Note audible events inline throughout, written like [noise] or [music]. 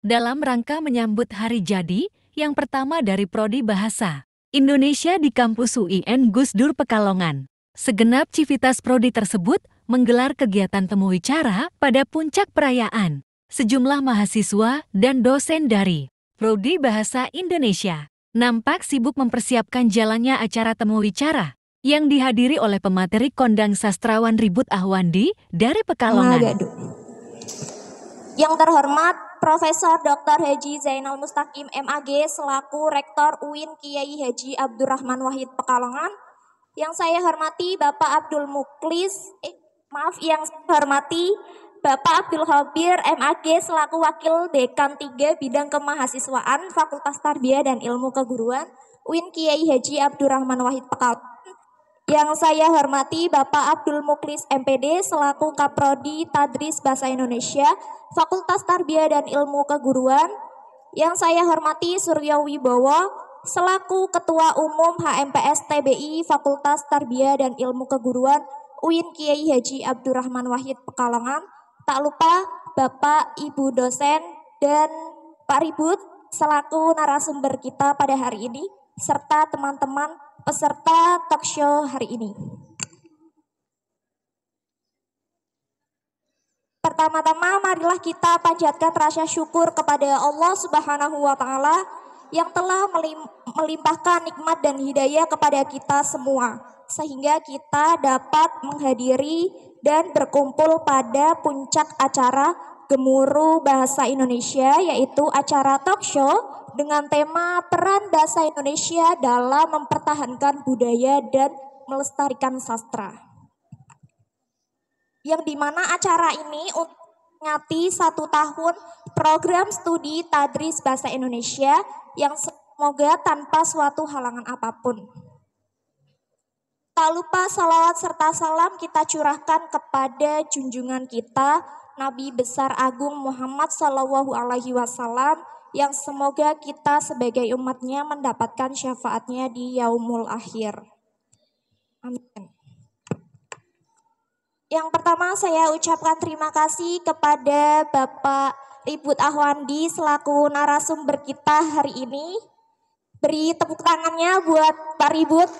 dalam rangka menyambut hari jadi yang pertama dari Prodi Bahasa Indonesia di kampus UIN Gus Dur Pekalongan. Segenap civitas prodi tersebut menggelar kegiatan temu wicara pada puncak perayaan. Sejumlah mahasiswa dan dosen dari Prodi Bahasa Indonesia nampak sibuk mempersiapkan jalannya acara temu wicara yang dihadiri oleh pemateri kondang sastrawan Ribut Ahwandi dari Pekalongan. Yang terhormat Profesor Dr. Haji Zainal Mustaqim MAG selaku Rektor UIN Kiai Haji Abdurrahman Wahid Pekalongan, yang saya hormati Bapak Abdul Muklis, eh, maaf yang saya hormati Bapak Abdul Habir MAG selaku Wakil Dekan 3 Bidang Kemahasiswaan Fakultas Tarbiyah dan Ilmu Keguruan UIN Kiai Haji Abdurrahman Wahid Pekalongan yang saya hormati Bapak Abdul Muklis MPD selaku Kaprodi Tadris Bahasa Indonesia, Fakultas Tarbiyah dan Ilmu Keguruan. Yang saya hormati Suryo Wibowo selaku Ketua Umum HMPS TBI Fakultas Tarbiyah dan Ilmu Keguruan UIN Kiai Haji Abdurrahman Wahid Pekalongan. Tak lupa Bapak Ibu dosen dan Pak Ribut selaku narasumber kita pada hari ini serta teman-teman peserta talk show hari ini. Pertama-tama marilah kita panjatkan rasa syukur kepada Allah Subhanahu wa taala yang telah melimpahkan nikmat dan hidayah kepada kita semua sehingga kita dapat menghadiri dan berkumpul pada puncak acara gemuruh bahasa Indonesia yaitu acara talk show dengan tema peran bahasa Indonesia dalam mempertahankan budaya dan melestarikan sastra. Yang dimana acara ini untuk satu tahun program studi Tadris Bahasa Indonesia yang semoga tanpa suatu halangan apapun. Tak lupa salawat serta salam kita curahkan kepada junjungan kita Nabi Besar Agung Muhammad Sallallahu Alaihi Wasallam yang semoga kita sebagai umatnya mendapatkan syafaatnya di yaumul akhir. Amin. Yang pertama saya ucapkan terima kasih kepada Bapak Ribut Ahwandi selaku narasumber kita hari ini. Beri tepuk tangannya buat Pak Ribut.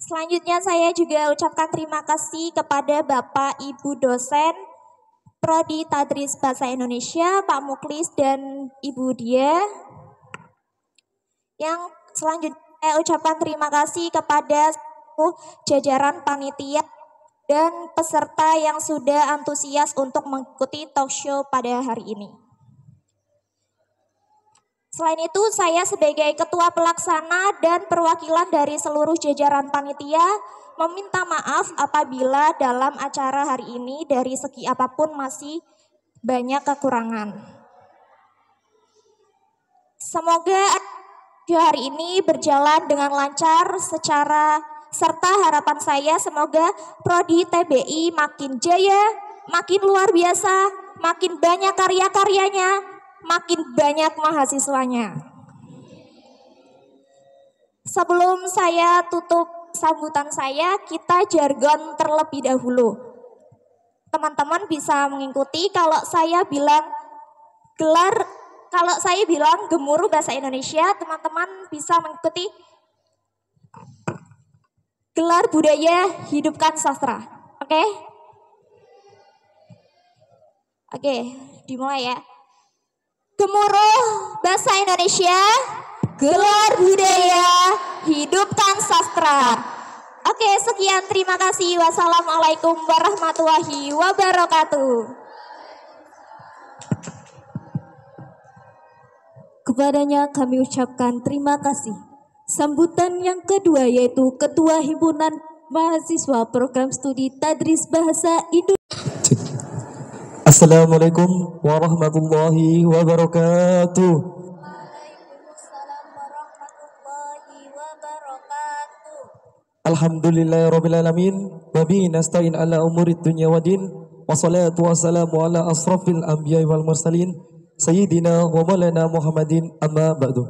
Selanjutnya saya juga ucapkan terima kasih kepada Bapak Ibu dosen Prodi Tadris Bahasa Indonesia, Pak Muklis dan Ibu Dia. Yang selanjutnya saya eh, ucapkan terima kasih kepada jajaran panitia dan peserta yang sudah antusias untuk mengikuti talk show pada hari ini. Selain itu, saya sebagai ketua pelaksana dan perwakilan dari seluruh jajaran panitia meminta maaf apabila dalam acara hari ini dari segi apapun masih banyak kekurangan. Semoga hari ini berjalan dengan lancar secara serta harapan saya semoga prodi TBI makin jaya, makin luar biasa, makin banyak karya-karyanya, makin banyak mahasiswanya. Sebelum saya tutup sambutan saya, kita jargon terlebih dahulu. Teman-teman bisa mengikuti kalau saya bilang gelar, kalau saya bilang gemuruh bahasa Indonesia, teman-teman bisa mengikuti gelar budaya hidupkan sastra. Oke? Okay? Oke, okay, dimulai ya. Gemuruh Bahasa Indonesia, gelar budaya, hidupkan sastra. Oke, sekian terima kasih. Wassalamualaikum warahmatullahi wabarakatuh. Kepadanya kami ucapkan terima kasih. Sambutan yang kedua yaitu Ketua Himpunan Mahasiswa Program Studi Tadris Bahasa Indonesia. Assalamualaikum warahmatullahi wabarakatuh. Alhamdulillahi rabbil alamin wa bihi nasta'in ala umurid dunya wa din wa salatu wassalamu ala asrafil anbiya'i wal mursalin sayyidina wa maulana Muhammadin amma ba'du.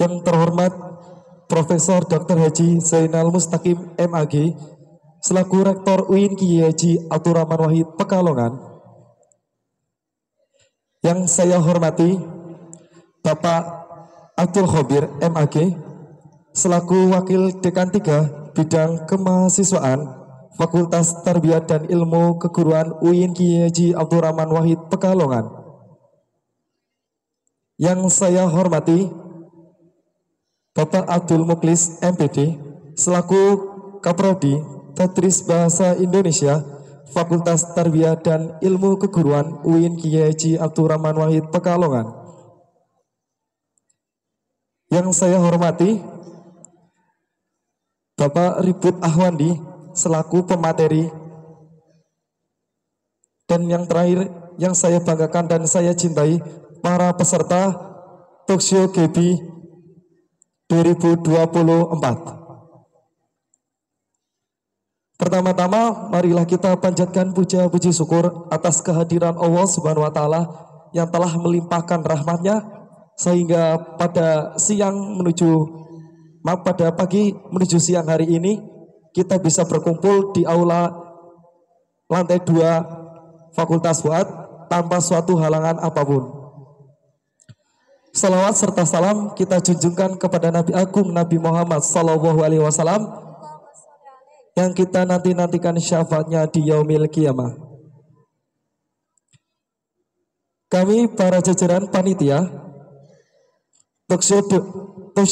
Yang terhormat Profesor Dr. Haji Zainal Mustaqim MAG selaku Rektor UIN Kiai Abdurrahman Wahid Pekalongan. Yang saya hormati Bapak Abdul Khobir MAG selaku Wakil Dekan 3 Bidang Kemahasiswaan Fakultas Tarbiyah dan Ilmu Keguruan UIN Kiai Abdurrahman Wahid Pekalongan. Yang saya hormati Bapak Abdul Muklis MPD selaku Kaprodi Tadris Bahasa Indonesia, Fakultas Tarbiyah dan Ilmu Keguruan UIN Kiai Abdurrahman Wahid Pekalongan. Yang saya hormati, Bapak Ribut Ahwandi selaku pemateri. Dan yang terakhir yang saya banggakan dan saya cintai para peserta Tokyo GB 2024. Pertama-tama marilah kita panjatkan puja puji syukur atas kehadiran Allah Subhanahu wa taala yang telah melimpahkan rahmatnya sehingga pada siang menuju maaf pada pagi menuju siang hari ini kita bisa berkumpul di aula lantai 2 Fakultas Fuad tanpa suatu halangan apapun. Salawat serta salam kita junjungkan kepada Nabi Agung Nabi Muhammad Sallallahu Alaihi Wasallam yang kita nanti-nantikan syafaatnya di yaumil kiamah. Kami para jajaran panitia Tokyo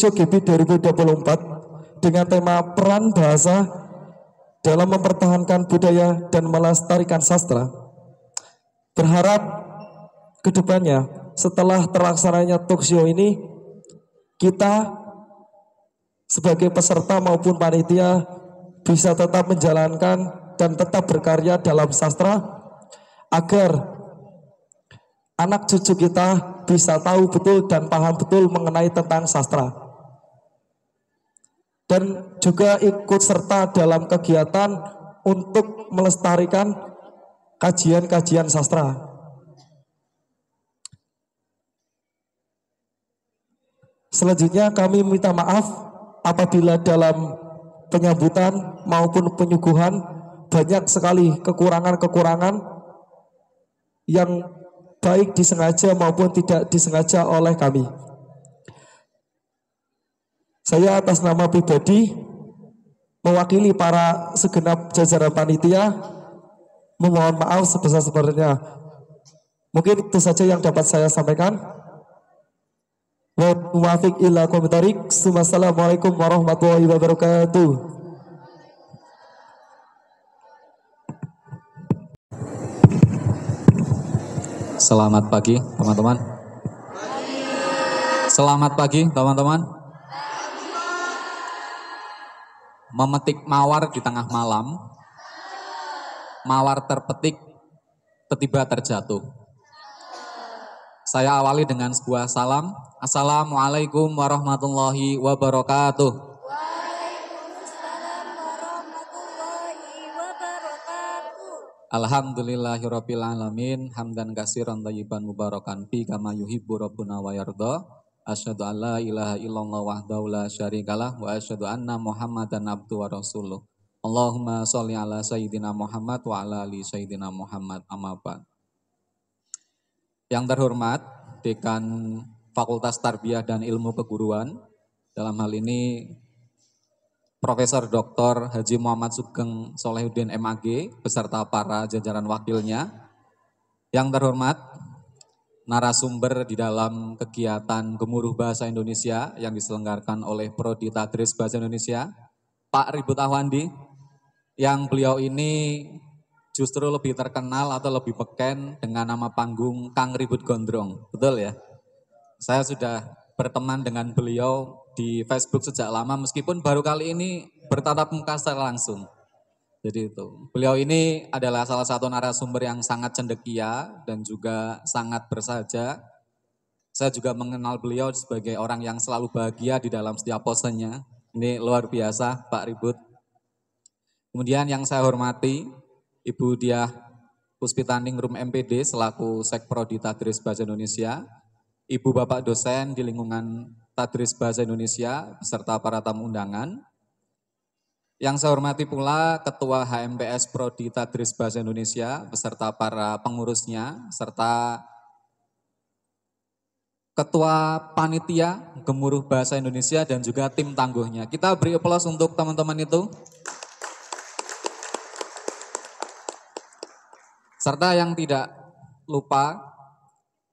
GP 2024 dengan tema peran bahasa dalam mempertahankan budaya dan melestarikan sastra. Berharap kedepannya setelah terlaksananya Tokyo ini kita sebagai peserta maupun panitia bisa tetap menjalankan dan tetap berkarya dalam sastra agar anak cucu kita bisa tahu betul dan paham betul mengenai tentang sastra. Dan juga ikut serta dalam kegiatan untuk melestarikan kajian-kajian sastra. Selanjutnya kami minta maaf apabila dalam penyambutan maupun penyuguhan banyak sekali kekurangan-kekurangan yang baik disengaja maupun tidak disengaja oleh kami. Saya atas nama pribadi mewakili para segenap jajaran panitia memohon maaf sebesar-besarnya. Mungkin itu saja yang dapat saya sampaikan. Wassalamu'alaikum komentarik. Assalamualaikum warahmatullahi wabarakatuh. Selamat pagi teman-teman. Selamat pagi teman-teman. Memetik mawar di tengah malam. Mawar terpetik, tiba terjatuh. Saya awali dengan sebuah salam Assalamualaikum warahmatullahi wabarakatuh. Alhamdulillahirabbil alamin hamdan katsiran thayyiban mubarakan fi kama yuhibbu rabbuna wa yarda. Asyhadu an la ilaha illallah wahdahu la syarikalah wa asyhadu anna Muhammadan abduhu wa rasuluh. Allahumma sholli ala sayyidina Muhammad wa ala ali sayyidina Muhammad amma Yang terhormat Dekan Fakultas Tarbiyah dan Ilmu Keguruan. Dalam hal ini Profesor Dr. Haji Muhammad Sugeng Solehuddin MAG beserta para jajaran wakilnya. Yang terhormat, narasumber di dalam kegiatan Gemuruh Bahasa Indonesia yang diselenggarakan oleh Prodi Tadris Bahasa Indonesia, Pak Ribut Ahwandi, yang beliau ini justru lebih terkenal atau lebih beken dengan nama panggung Kang Ribut Gondrong. Betul ya? saya sudah berteman dengan beliau di Facebook sejak lama meskipun baru kali ini bertatap muka secara langsung. Jadi itu. Beliau ini adalah salah satu narasumber yang sangat cendekia dan juga sangat bersaja. Saya juga mengenal beliau sebagai orang yang selalu bahagia di dalam setiap posenya. Ini luar biasa, Pak Ribut. Kemudian yang saya hormati, Ibu Diah Puspitaning Room MPD selaku Sekpro di Tadris Bahasa Indonesia, Ibu Bapak dosen di lingkungan Tadris Bahasa Indonesia beserta para tamu undangan. Yang saya hormati pula Ketua HMPS Prodi Tadris Bahasa Indonesia beserta para pengurusnya serta Ketua Panitia Gemuruh Bahasa Indonesia dan juga tim tangguhnya. Kita beri aplaus untuk teman-teman itu. Serta yang tidak lupa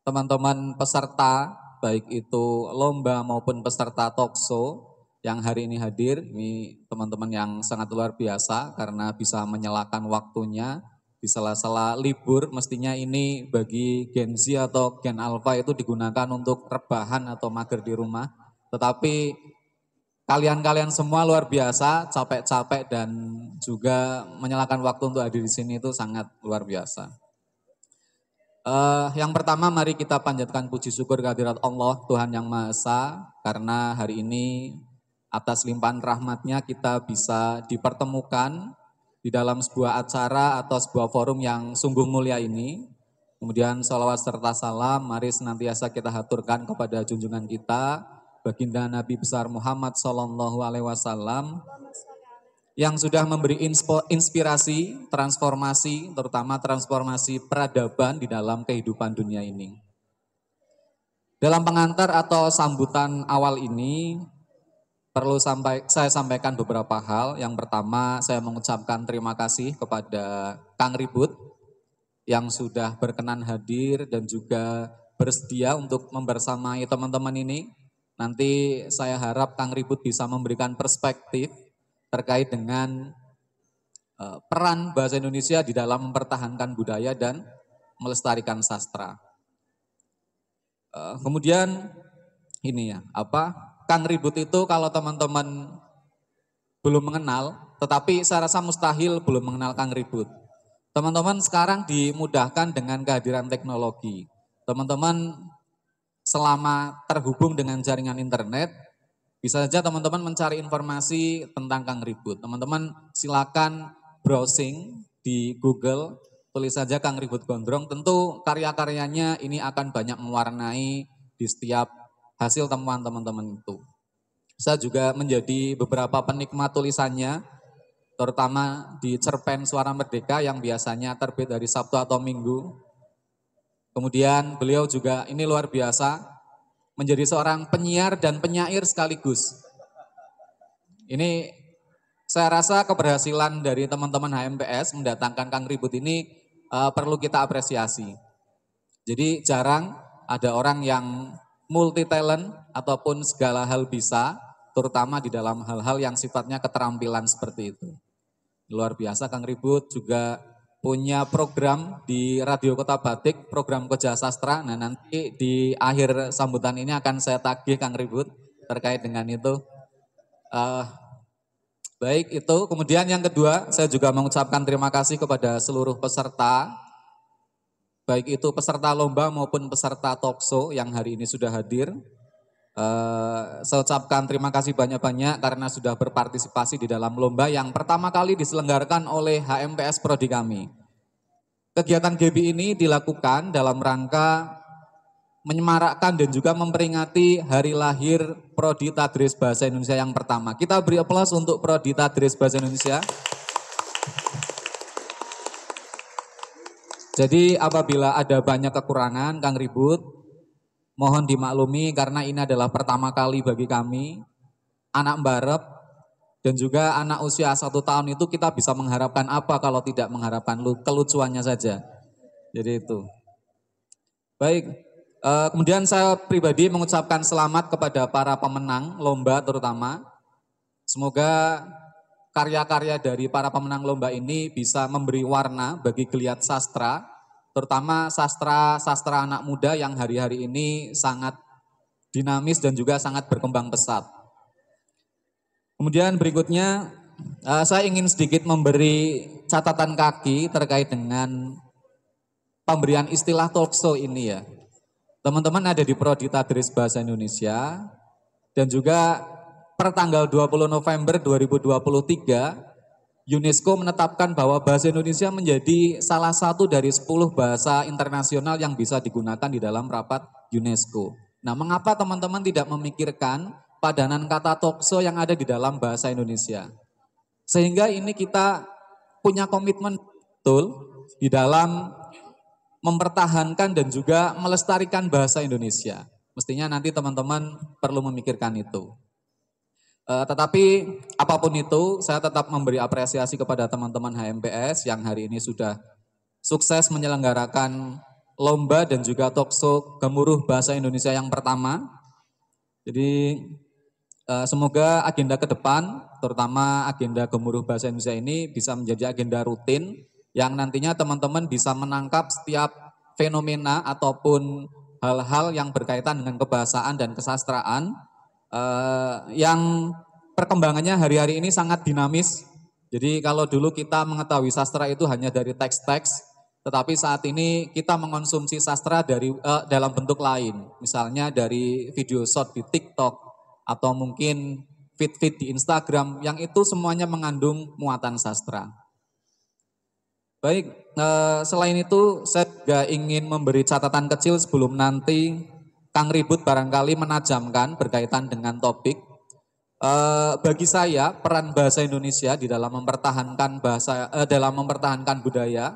teman-teman peserta, baik itu lomba maupun peserta tokso yang hari ini hadir, ini teman-teman yang sangat luar biasa karena bisa menyalakan waktunya di sela-sela libur. Mestinya ini bagi Gen Z atau Gen Alpha itu digunakan untuk rebahan atau mager di rumah. Tetapi kalian-kalian semua luar biasa, capek-capek dan juga menyalakan waktu untuk hadir di sini itu sangat luar biasa. Uh, yang pertama mari kita panjatkan puji syukur kehadirat Allah Tuhan Yang Maha Esa karena hari ini atas limpahan rahmatnya kita bisa dipertemukan di dalam sebuah acara atau sebuah forum yang sungguh mulia ini. Kemudian salawat serta salam mari senantiasa kita haturkan kepada junjungan kita Baginda Nabi Besar Muhammad Sallallahu Alaihi Wasallam yang sudah memberi inspirasi, transformasi, terutama transformasi peradaban di dalam kehidupan dunia ini. Dalam pengantar atau sambutan awal ini, perlu sampai, saya sampaikan beberapa hal. Yang pertama, saya mengucapkan terima kasih kepada Kang Ribut yang sudah berkenan hadir dan juga bersedia untuk membersamai teman-teman ini. Nanti saya harap Kang Ribut bisa memberikan perspektif terkait dengan eh, peran bahasa Indonesia di dalam mempertahankan budaya dan melestarikan sastra. Eh, kemudian ini ya, apa Kang Ribut itu kalau teman-teman belum mengenal, tetapi saya rasa mustahil belum mengenal Kang Ribut. Teman-teman sekarang dimudahkan dengan kehadiran teknologi. Teman-teman selama terhubung dengan jaringan internet, bisa saja teman-teman mencari informasi tentang Kang Ribut. Teman-teman silakan browsing di Google, tulis saja Kang Ribut Gondrong. Tentu karya-karyanya ini akan banyak mewarnai di setiap hasil temuan teman-teman itu. Saya juga menjadi beberapa penikmat tulisannya, terutama di cerpen Suara Merdeka yang biasanya terbit dari Sabtu atau Minggu. Kemudian beliau juga ini luar biasa, menjadi seorang penyiar dan penyair sekaligus. Ini saya rasa keberhasilan dari teman-teman HMPS mendatangkan Kang Ribut ini uh, perlu kita apresiasi. Jadi jarang ada orang yang multi talent ataupun segala hal bisa, terutama di dalam hal-hal yang sifatnya keterampilan seperti itu. Luar biasa Kang Ribut juga punya program di Radio Kota Batik, program Koja Sastra. Nah nanti di akhir sambutan ini akan saya tagih Kang Ribut terkait dengan itu. Uh, baik itu, kemudian yang kedua saya juga mengucapkan terima kasih kepada seluruh peserta, baik itu peserta lomba maupun peserta talkshow yang hari ini sudah hadir. Uh, saya ucapkan terima kasih banyak-banyak karena sudah berpartisipasi di dalam lomba yang pertama kali diselenggarakan oleh HMPS Prodi kami. Kegiatan GB ini dilakukan dalam rangka menyemarakkan dan juga memperingati hari lahir Prodi Tadris Bahasa Indonesia yang pertama. Kita beri aplaus untuk Prodi Tadris Bahasa Indonesia. Jadi apabila ada banyak kekurangan, Kang Ribut, Mohon dimaklumi karena ini adalah pertama kali bagi kami, anak barep dan juga anak usia satu tahun itu kita bisa mengharapkan apa kalau tidak mengharapkan kelucuannya saja. Jadi itu. Baik, eh, kemudian saya pribadi mengucapkan selamat kepada para pemenang lomba terutama. Semoga karya-karya dari para pemenang lomba ini bisa memberi warna bagi geliat sastra terutama sastra sastra anak muda yang hari-hari ini sangat dinamis dan juga sangat berkembang pesat. Kemudian berikutnya eh, saya ingin sedikit memberi catatan kaki terkait dengan pemberian istilah talkshow ini ya. Teman-teman ada di Prodi Tadris Bahasa Indonesia dan juga pertanggal tanggal 20 November 2023 UNESCO menetapkan bahwa bahasa Indonesia menjadi salah satu dari 10 bahasa internasional yang bisa digunakan di dalam rapat UNESCO. Nah, mengapa teman-teman tidak memikirkan padanan kata tokso yang ada di dalam bahasa Indonesia? Sehingga ini kita punya komitmen betul di dalam mempertahankan dan juga melestarikan bahasa Indonesia. Mestinya nanti teman-teman perlu memikirkan itu. Uh, tetapi apapun itu, saya tetap memberi apresiasi kepada teman-teman HMPS yang hari ini sudah sukses menyelenggarakan lomba dan juga talkshow gemuruh bahasa Indonesia yang pertama. Jadi uh, semoga agenda ke depan, terutama agenda gemuruh bahasa Indonesia ini bisa menjadi agenda rutin yang nantinya teman-teman bisa menangkap setiap fenomena ataupun hal-hal yang berkaitan dengan kebahasaan dan kesastraan uh, yang perkembangannya hari-hari ini sangat dinamis. Jadi kalau dulu kita mengetahui sastra itu hanya dari teks-teks, tetapi saat ini kita mengonsumsi sastra dari uh, dalam bentuk lain, misalnya dari video short di TikTok atau mungkin feed-feed di Instagram, yang itu semuanya mengandung muatan sastra. Baik, eh, selain itu saya juga ingin memberi catatan kecil sebelum nanti Kang Ribut barangkali menajamkan berkaitan dengan topik. E, bagi saya peran bahasa Indonesia di dalam mempertahankan bahasa e, dalam mempertahankan budaya,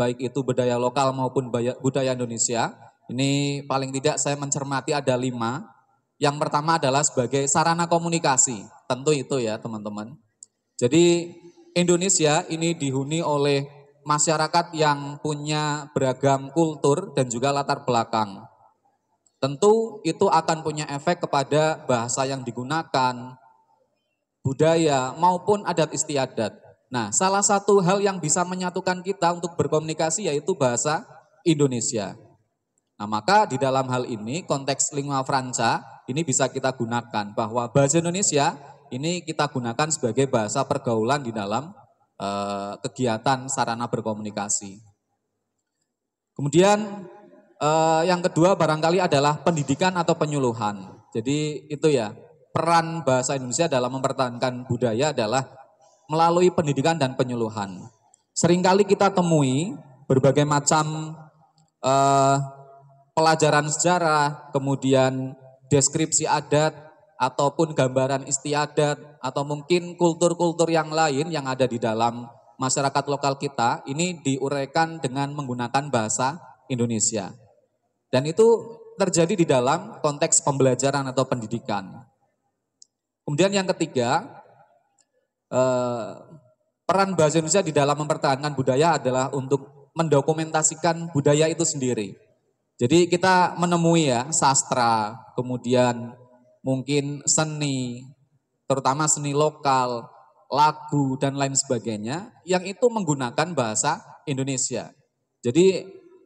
baik itu budaya lokal maupun budaya Indonesia. Ini paling tidak saya mencermati ada lima. Yang pertama adalah sebagai sarana komunikasi, tentu itu ya teman-teman. Jadi Indonesia ini dihuni oleh masyarakat yang punya beragam kultur dan juga latar belakang. Tentu itu akan punya efek kepada bahasa yang digunakan, budaya, maupun adat istiadat. Nah, salah satu hal yang bisa menyatukan kita untuk berkomunikasi yaitu bahasa Indonesia. Nah, maka di dalam hal ini konteks lingua franca ini bisa kita gunakan bahwa bahasa Indonesia ini kita gunakan sebagai bahasa pergaulan di dalam eh, kegiatan sarana berkomunikasi. Kemudian Uh, yang kedua barangkali adalah pendidikan atau penyuluhan. Jadi itu ya peran bahasa Indonesia dalam mempertahankan budaya adalah melalui pendidikan dan penyuluhan. Seringkali kita temui berbagai macam uh, pelajaran sejarah, kemudian deskripsi adat ataupun gambaran istiadat atau mungkin kultur-kultur yang lain yang ada di dalam masyarakat lokal kita ini diuraikan dengan menggunakan bahasa Indonesia. Dan itu terjadi di dalam konteks pembelajaran atau pendidikan. Kemudian yang ketiga, eh, peran bahasa Indonesia di dalam mempertahankan budaya adalah untuk mendokumentasikan budaya itu sendiri. Jadi kita menemui ya sastra, kemudian mungkin seni, terutama seni lokal, lagu dan lain sebagainya yang itu menggunakan bahasa Indonesia. Jadi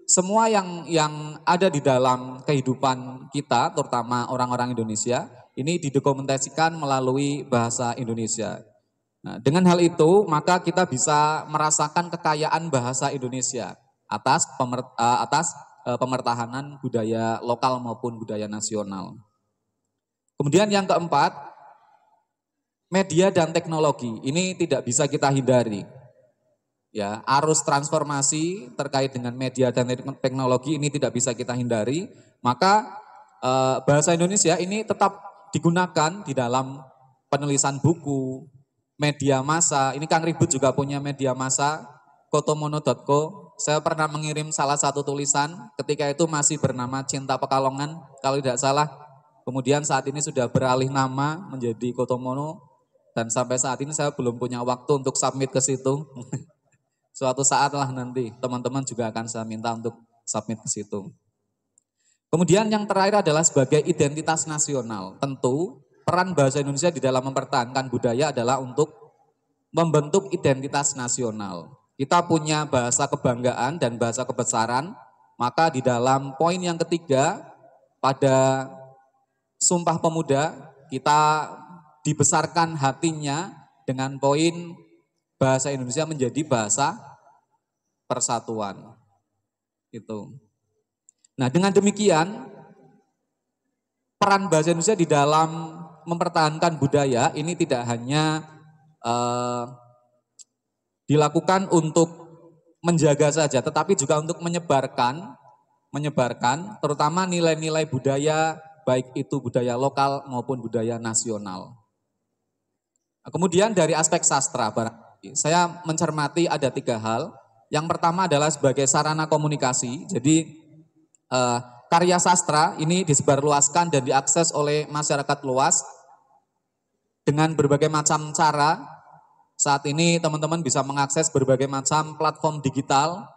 semua yang yang ada di dalam kehidupan kita, terutama orang-orang Indonesia, ini didokumentasikan melalui bahasa Indonesia. Nah, dengan hal itu, maka kita bisa merasakan kekayaan bahasa Indonesia atas pemer, eh, atas eh, pemertahanan budaya lokal maupun budaya nasional. Kemudian yang keempat, media dan teknologi. Ini tidak bisa kita hindari. Ya, arus transformasi terkait dengan media dan teknologi ini tidak bisa kita hindari, maka eh, bahasa Indonesia ini tetap digunakan di dalam penulisan buku, media massa. Ini Kang Ribut juga punya media massa kotomono.co. Saya pernah mengirim salah satu tulisan ketika itu masih bernama Cinta Pekalongan kalau tidak salah. Kemudian saat ini sudah beralih nama menjadi Kotomono dan sampai saat ini saya belum punya waktu untuk submit ke situ. [laughs] Suatu saat lah nanti teman-teman juga akan saya minta untuk submit ke situ. Kemudian yang terakhir adalah sebagai identitas nasional. Tentu peran bahasa Indonesia di dalam mempertahankan budaya adalah untuk membentuk identitas nasional. Kita punya bahasa kebanggaan dan bahasa kebesaran, maka di dalam poin yang ketiga pada Sumpah Pemuda kita dibesarkan hatinya dengan poin bahasa Indonesia menjadi bahasa persatuan. Itu. Nah, dengan demikian peran bahasa Indonesia di dalam mempertahankan budaya ini tidak hanya eh, dilakukan untuk menjaga saja, tetapi juga untuk menyebarkan, menyebarkan terutama nilai-nilai budaya baik itu budaya lokal maupun budaya nasional. Nah, kemudian dari aspek sastra, barang saya mencermati ada tiga hal. Yang pertama adalah sebagai sarana komunikasi. Jadi eh, karya sastra ini disebarluaskan dan diakses oleh masyarakat luas dengan berbagai macam cara. Saat ini teman-teman bisa mengakses berbagai macam platform digital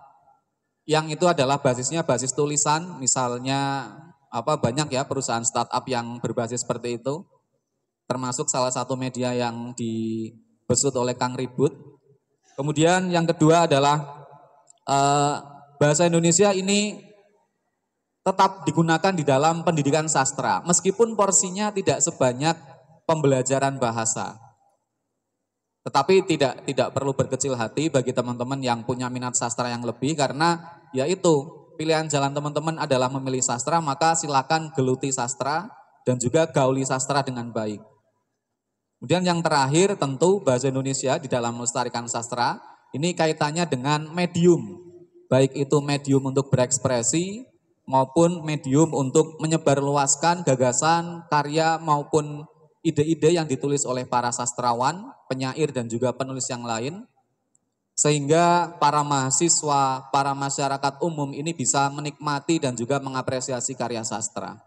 yang itu adalah basisnya basis tulisan, misalnya apa banyak ya perusahaan startup yang berbasis seperti itu. Termasuk salah satu media yang di Besut oleh Kang Ribut. Kemudian yang kedua adalah uh, bahasa Indonesia ini tetap digunakan di dalam pendidikan sastra, meskipun porsinya tidak sebanyak pembelajaran bahasa. Tetapi tidak tidak perlu berkecil hati bagi teman-teman yang punya minat sastra yang lebih karena yaitu pilihan jalan teman-teman adalah memilih sastra, maka silakan geluti sastra dan juga gauli sastra dengan baik. Kemudian yang terakhir tentu bahasa Indonesia di dalam melestarikan sastra ini kaitannya dengan medium. Baik itu medium untuk berekspresi maupun medium untuk menyebarluaskan gagasan, karya maupun ide-ide yang ditulis oleh para sastrawan, penyair dan juga penulis yang lain. Sehingga para mahasiswa, para masyarakat umum ini bisa menikmati dan juga mengapresiasi karya sastra.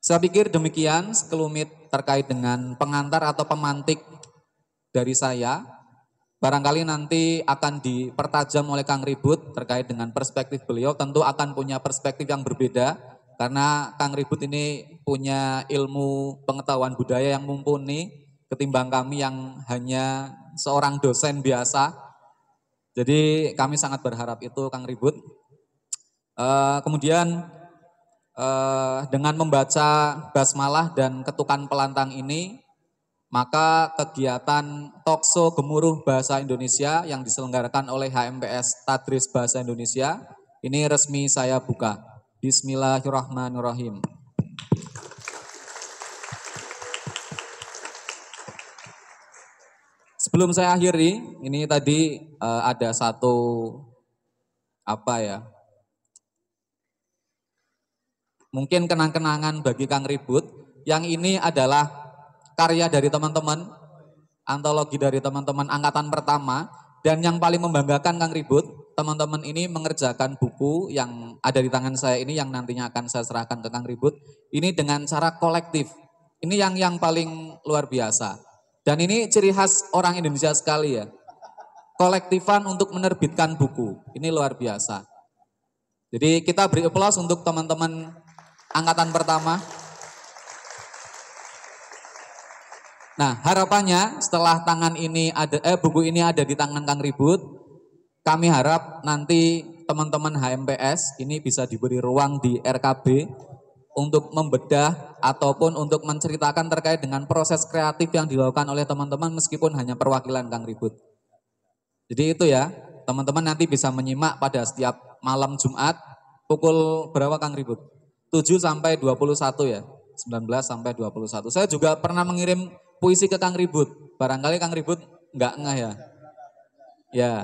Saya pikir demikian sekelumit terkait dengan pengantar atau pemantik dari saya. Barangkali nanti akan dipertajam oleh Kang Ribut terkait dengan perspektif beliau. Tentu akan punya perspektif yang berbeda karena Kang Ribut ini punya ilmu pengetahuan budaya yang mumpuni ketimbang kami yang hanya seorang dosen biasa. Jadi kami sangat berharap itu Kang Ribut. Eh, kemudian eh, dengan membaca basmalah dan ketukan pelantang ini, maka kegiatan Tokso Gemuruh Bahasa Indonesia yang diselenggarakan oleh HMPS Tadris Bahasa Indonesia ini resmi saya buka. Bismillahirrahmanirrahim. Sebelum saya akhiri, ini tadi eh, ada satu apa ya? mungkin kenang-kenangan bagi Kang Ribut. Yang ini adalah karya dari teman-teman, antologi dari teman-teman angkatan pertama. Dan yang paling membanggakan Kang Ribut, teman-teman ini mengerjakan buku yang ada di tangan saya ini yang nantinya akan saya serahkan ke Kang Ribut. Ini dengan cara kolektif. Ini yang yang paling luar biasa. Dan ini ciri khas orang Indonesia sekali ya. Kolektifan untuk menerbitkan buku. Ini luar biasa. Jadi kita beri aplaus untuk teman-teman angkatan pertama. Nah, harapannya setelah tangan ini ada eh buku ini ada di tangan Kang Ribut, kami harap nanti teman-teman HMPS ini bisa diberi ruang di RKB untuk membedah ataupun untuk menceritakan terkait dengan proses kreatif yang dilakukan oleh teman-teman meskipun hanya perwakilan Kang Ribut. Jadi itu ya, teman-teman nanti bisa menyimak pada setiap malam Jumat pukul berapa Kang Ribut? 7 sampai 21 ya. 19 sampai 21. Saya juga pernah mengirim puisi ke Kang Ribut. Barangkali Kang Ribut enggak ngeh ya. Ya.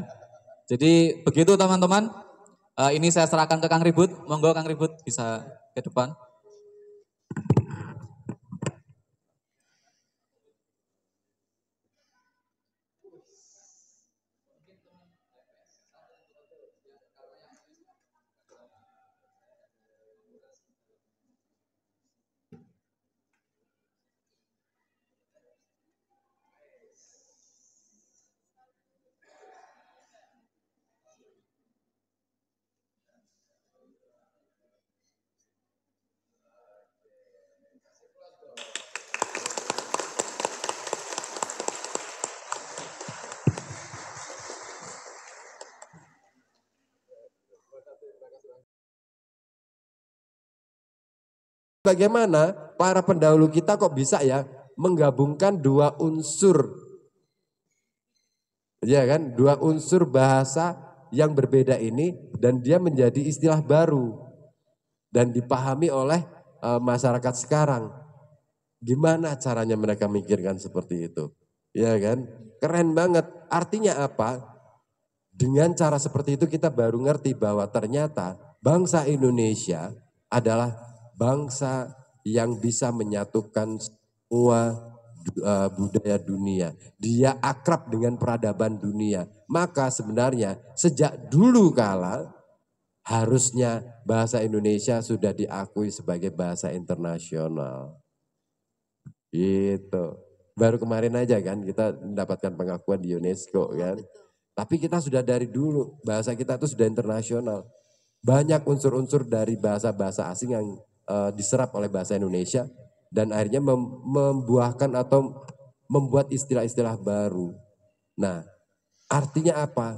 Jadi begitu teman-teman. Eh, ini saya serahkan ke Kang Ribut. Monggo Kang Ribut bisa ke depan. Bagaimana para pendahulu kita kok bisa ya menggabungkan dua unsur ya kan dua unsur bahasa yang berbeda ini dan dia menjadi istilah baru dan dipahami oleh e, masyarakat sekarang gimana caranya mereka mikirkan seperti itu ya kan keren banget artinya apa dengan cara seperti itu kita baru ngerti bahwa ternyata bangsa Indonesia adalah bangsa yang bisa menyatukan semua eh, budaya dunia. Dia akrab dengan peradaban dunia. Maka sebenarnya sejak dulu kala harusnya bahasa Indonesia sudah diakui sebagai bahasa internasional. Gitu. Baru kemarin aja kan kita mendapatkan pengakuan di UNESCO iya, kan. Tapi kita sudah dari dulu bahasa kita itu sudah internasional. Banyak unsur-unsur dari bahasa-bahasa asing yang uh, diserap oleh bahasa Indonesia dan akhirnya mem membuahkan atau membuat istilah-istilah baru. Nah, artinya apa?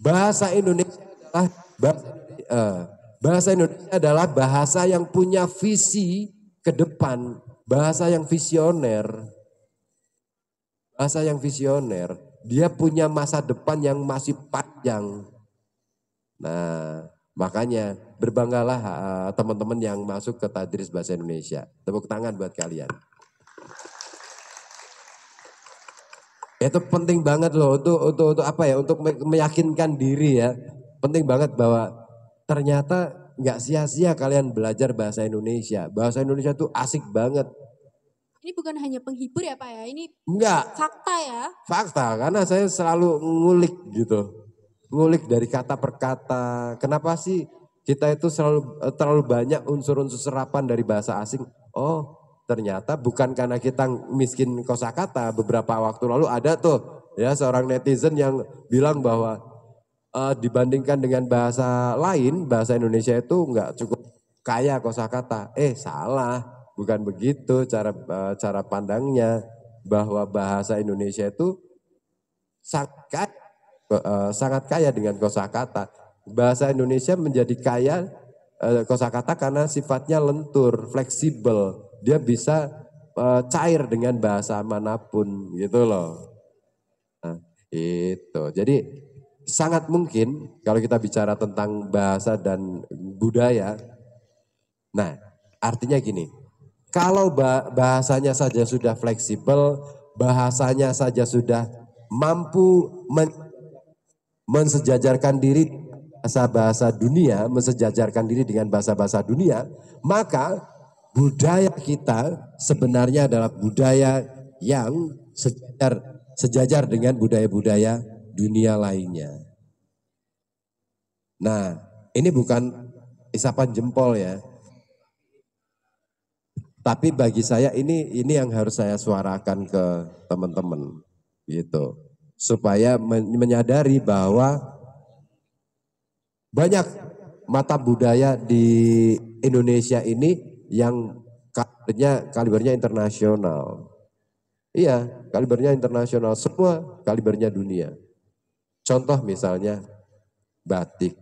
Bahasa Indonesia adalah bahasa, uh, bahasa Indonesia adalah bahasa yang punya visi ke depan, bahasa yang visioner. Bahasa yang visioner, dia punya masa depan yang masih panjang. Nah, Makanya berbanggalah eh, teman-teman uh, yang masuk ke Tadris Bahasa Indonesia. Tepuk tangan buat kalian. Itu penting banget loh untuk untuk untuk apa ya? Untuk meyakinkan diri ya. Penting banget bahwa ternyata nggak sia-sia kalian belajar bahasa Indonesia. Bahasa Indonesia tuh asik banget. Ini bukan hanya penghibur ya Pak ya, ini Enggak. fakta ya. Fakta, karena saya selalu ngulik gitu ngulik dari kata per kata. Kenapa sih kita itu selalu eh, terlalu banyak unsur-unsur serapan dari bahasa asing? Oh, ternyata bukan karena kita miskin kosakata. Beberapa waktu lalu ada tuh ya seorang netizen yang bilang bahwa uh, dibandingkan dengan bahasa lain, bahasa Indonesia itu nggak cukup kaya kosakata. Eh, salah. Bukan begitu cara eh, cara pandangnya bahwa bahasa Indonesia itu sangat Eh, sangat kaya dengan kosakata. Bahasa Indonesia menjadi kaya uh, kosakata karena sifatnya lentur, fleksibel. Dia bisa eh, cair dengan bahasa manapun gitu loh. Nah, itu. Jadi sangat mungkin kalau kita bicara tentang bahasa dan budaya. Nah, artinya gini. Kalau bahasanya saja sudah fleksibel, bahasanya saja sudah mampu mensejajarkan diri bahasa-bahasa dunia, mensejajarkan diri dengan bahasa-bahasa dunia, maka budaya kita sebenarnya adalah budaya yang sejajar sejajar dengan budaya-budaya dunia lainnya. Nah, ini bukan isapan jempol ya. Tapi bagi saya ini ini yang harus saya suarakan ke teman-teman gitu supaya menyadari bahwa banyak mata budaya di Indonesia ini yang kalibernya kalibernya internasional. Iya, kalibernya internasional semua, kalibernya dunia. Contoh misalnya batik,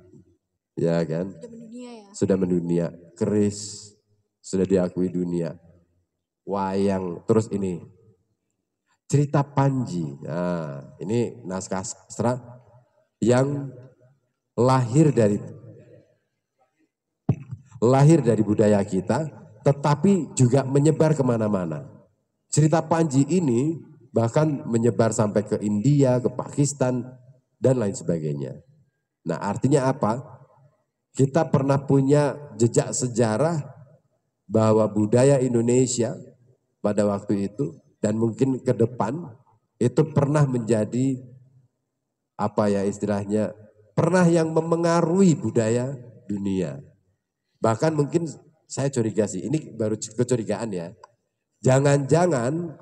ya kan? Sudah mendunia ya. Sudah mendunia, keris sudah diakui dunia. Wayang, terus ini cerita Panji. Nah, ini naskah sastra yang lahir dari lahir dari budaya kita, tetapi juga menyebar kemana-mana. Cerita Panji ini bahkan menyebar sampai ke India, ke Pakistan, dan lain sebagainya. Nah artinya apa? Kita pernah punya jejak sejarah bahwa budaya Indonesia pada waktu itu dan mungkin ke depan itu pernah menjadi apa ya istilahnya pernah yang memengaruhi budaya dunia. Bahkan mungkin saya curiga sih, ini baru kecurigaan ya. Jangan-jangan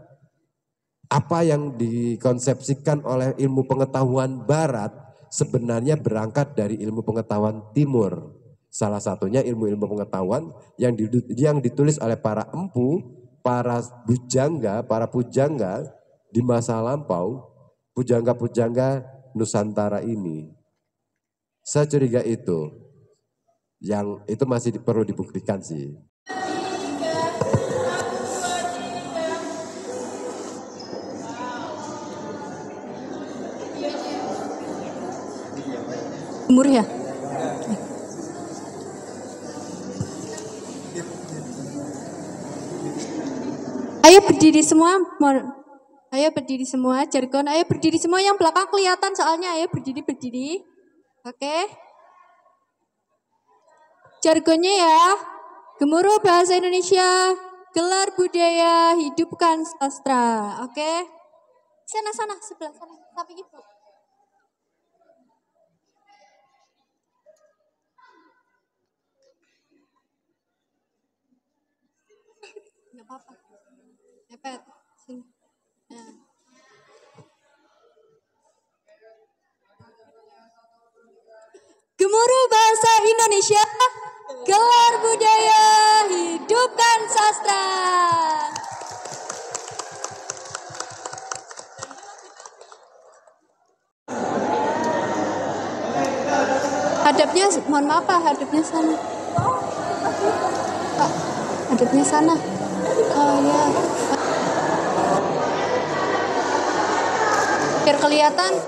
apa yang dikonsepsikan oleh ilmu pengetahuan barat sebenarnya berangkat dari ilmu pengetahuan timur. Salah satunya ilmu-ilmu pengetahuan yang yang ditulis oleh para empu para bujangga, para pujangga di masa lampau, pujangga-pujangga Nusantara ini. Saya curiga itu. Yang itu masih perlu dibuktikan sih. Umur ya? Ayo berdiri semua. Ayo berdiri semua, jargon. Ayo berdiri semua yang belakang kelihatan soalnya. Ayo berdiri, berdiri. Oke. Okay. Jargonnya ya. Gemuruh bahasa Indonesia, gelar budaya, hidupkan sastra. Oke. Okay. Sana sana sebelah sana. Tapi ibu. Gak apa-apa. Kepet. Sini. Nah. Gemuruh bahasa Indonesia, gelar budaya, hidupkan sastra. hadapnya mohon maaf pak hadapnya sana pak hadapnya sana oh ya biar kelihatan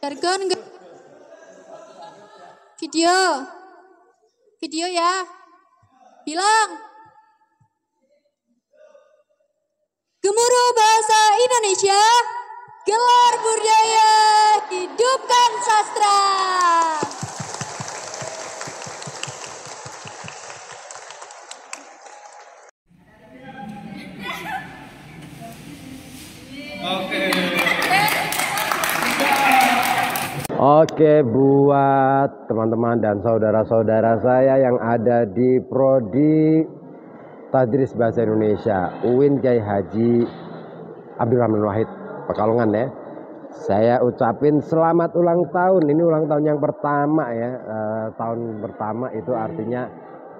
jargon enggak video video ya bilang gemuruh bahasa Indonesia gelar budaya hidupkan sastra Oke buat teman-teman dan saudara-saudara saya yang ada di Prodi Tadris Bahasa Indonesia UIN Kiai Haji Abdurrahman Wahid Pekalongan ya saya ucapin selamat ulang tahun ini ulang tahun yang pertama ya uh, tahun pertama itu artinya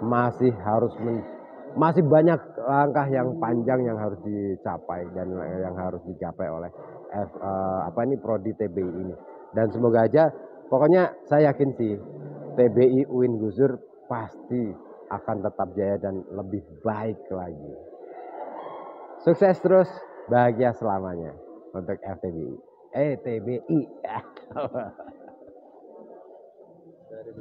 masih harus men, masih banyak langkah yang panjang yang harus dicapai dan yang harus dicapai oleh F, uh, apa ini Prodi TBI ini dan semoga aja pokoknya saya yakin sih TBI UIN Gusur pasti akan tetap jaya dan lebih baik lagi. Sukses terus, bahagia selamanya untuk FTBI. Eh, TBI. [laughs]